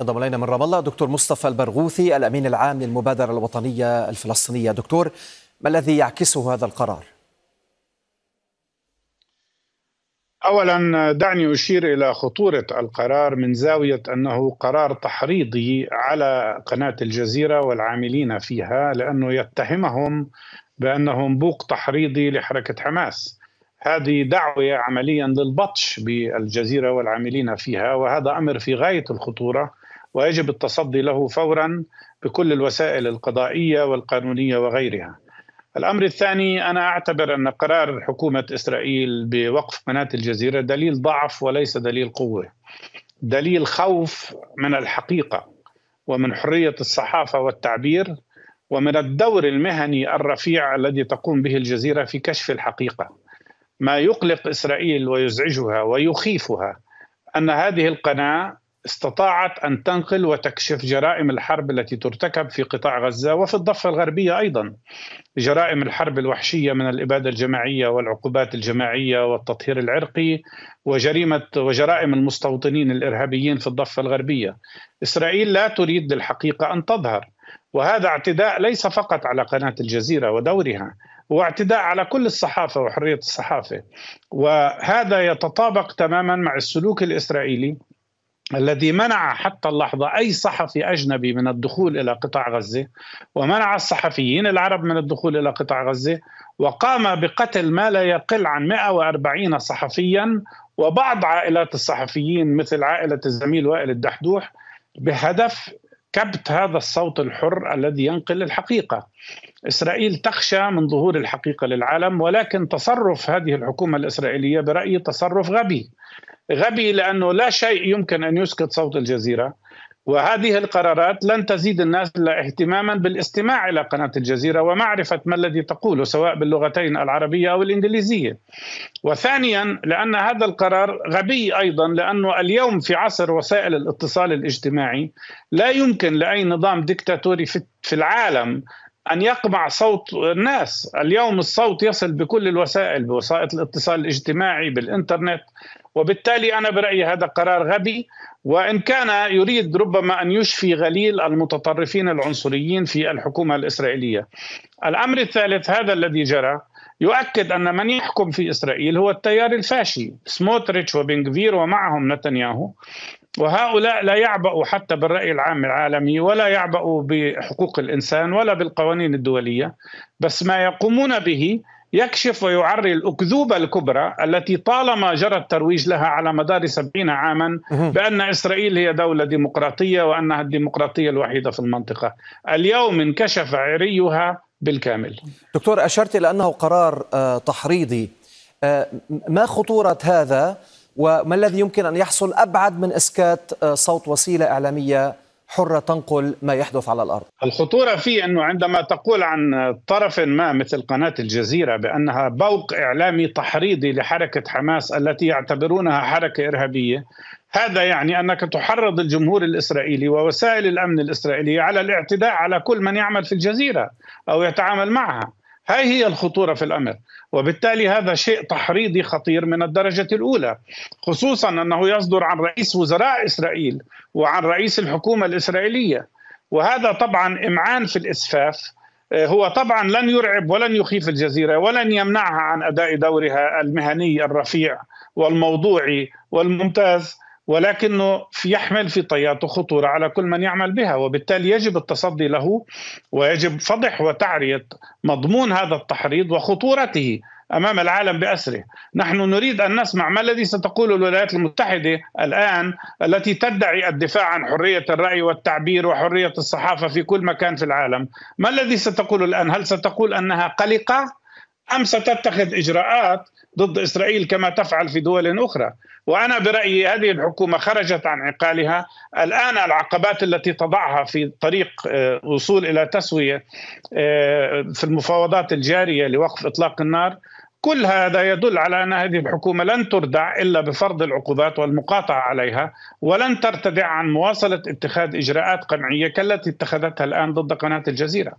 انضم الينا من رام الله دكتور مصطفى البرغوثي الامين العام للمبادره الوطنيه الفلسطينيه دكتور ما الذي يعكسه هذا القرار اولا دعني اشير الى خطوره القرار من زاويه انه قرار تحريضي على قناه الجزيره والعاملين فيها لانه يتهمهم بانهم بوق تحريضي لحركه حماس هذه دعوه عمليا للبطش بالجزيره والعاملين فيها وهذا امر في غايه الخطوره ويجب التصدي له فورا بكل الوسائل القضائيه والقانونيه وغيرها. الامر الثاني انا اعتبر ان قرار حكومه اسرائيل بوقف قناه الجزيره دليل ضعف وليس دليل قوه. دليل خوف من الحقيقه ومن حريه الصحافه والتعبير ومن الدور المهني الرفيع الذي تقوم به الجزيره في كشف الحقيقه. ما يقلق اسرائيل ويزعجها ويخيفها ان هذه القناه استطاعت ان تنقل وتكشف جرائم الحرب التي ترتكب في قطاع غزه وفي الضفه الغربيه ايضا. جرائم الحرب الوحشيه من الاباده الجماعيه والعقوبات الجماعيه والتطهير العرقي وجريمه وجرائم المستوطنين الارهابيين في الضفه الغربيه. اسرائيل لا تريد للحقيقه ان تظهر وهذا اعتداء ليس فقط على قناه الجزيره ودورها واعتداء على كل الصحافه وحريه الصحافه وهذا يتطابق تماما مع السلوك الاسرائيلي الذي منع حتى اللحظة أي صحفي أجنبي من الدخول إلى قطاع غزة ومنع الصحفيين العرب من الدخول إلى قطاع غزة وقام بقتل ما لا يقل عن 140 صحفيا وبعض عائلات الصحفيين مثل عائلة الزميل وائل الدحدوح بهدف كبت هذا الصوت الحر الذي ينقل الحقيقه. اسرائيل تخشى من ظهور الحقيقه للعالم ولكن تصرف هذه الحكومه الاسرائيليه برايي تصرف غبي. غبي لانه لا شيء يمكن ان يسكت صوت الجزيره، وهذه القرارات لن تزيد الناس الا اهتماما بالاستماع الى قناه الجزيره ومعرفه ما الذي تقوله سواء باللغتين العربيه او الانجليزيه. وثانيا لان هذا القرار غبي ايضا لانه اليوم في عصر وسائل الاتصال الاجتماعي لا يمكن لاي نظام ديكتاتوري في العالم ان يقمع صوت الناس اليوم الصوت يصل بكل الوسائل بوسائط الاتصال الاجتماعي بالانترنت وبالتالي انا برايي هذا قرار غبي وان كان يريد ربما ان يشفي غليل المتطرفين العنصريين في الحكومه الاسرائيليه. الامر الثالث هذا الذي جرى يؤكد ان من يحكم في اسرائيل هو التيار الفاشي سموتريتش وبنغفير ومعهم نتنياهو وهؤلاء لا يعبأوا حتى بالرأي العام العالمي ولا يعبأوا بحقوق الإنسان ولا بالقوانين الدولية بس ما يقومون به يكشف ويعري الأكذوبة الكبرى التي طالما جرى الترويج لها على مدار سبعين عاما بأن إسرائيل هي دولة ديمقراطية وأنها الديمقراطية الوحيدة في المنطقة اليوم انكشف عريها بالكامل دكتور أشرت إلى أنه قرار آه، تحريضي آه، ما خطورة هذا وما الذي يمكن أن يحصل أبعد من إسكات آه، صوت وسيلة إعلامية حرة تنقل ما يحدث على الأرض الخطورة في أنه عندما تقول عن طرف ما مثل قناة الجزيرة بأنها بوق إعلامي تحريضي لحركة حماس التي يعتبرونها حركة إرهابية هذا يعني انك تحرض الجمهور الاسرائيلي ووسائل الامن الاسرائيليه على الاعتداء على كل من يعمل في الجزيره او يتعامل معها هاي هي الخطورة في الأمر وبالتالي هذا شيء تحريضي خطير من الدرجة الأولى خصوصا أنه يصدر عن رئيس وزراء إسرائيل وعن رئيس الحكومة الإسرائيلية وهذا طبعا إمعان في الإسفاف آه، هو طبعا لن يرعب ولن يخيف الجزيرة ولن يمنعها عن أداء دورها المهني الرفيع والموضوعي والممتاز ولكنه يحمل في طياته خطورة على كل من يعمل بها وبالتالي يجب التصدي له ويجب فضح وتعرية مضمون هذا التحريض وخطورته امام العالم باسره، نحن نريد ان نسمع ما الذي ستقوله الولايات المتحده الان التي تدعي الدفاع عن حريه الراي والتعبير وحريه الصحافه في كل مكان في العالم، ما الذي ستقوله الان؟ هل ستقول انها قلقه أم ستتخذ إجراءات ضد إسرائيل كما تفعل في دول أخرى وأنا برأيي هذه الحكومة خرجت عن عقالها الآن العقبات التي تضعها في طريق آه، وصول إلى تسوية آه، في المفاوضات الجارية لوقف إطلاق النار كل هذا يدل على ان هذه الحكومه لن تردع الا بفرض العقوبات والمقاطعه عليها ولن ترتدع عن مواصله اتخاذ اجراءات قمعيه كالتي اتخذتها الان ضد قناه الجزيره.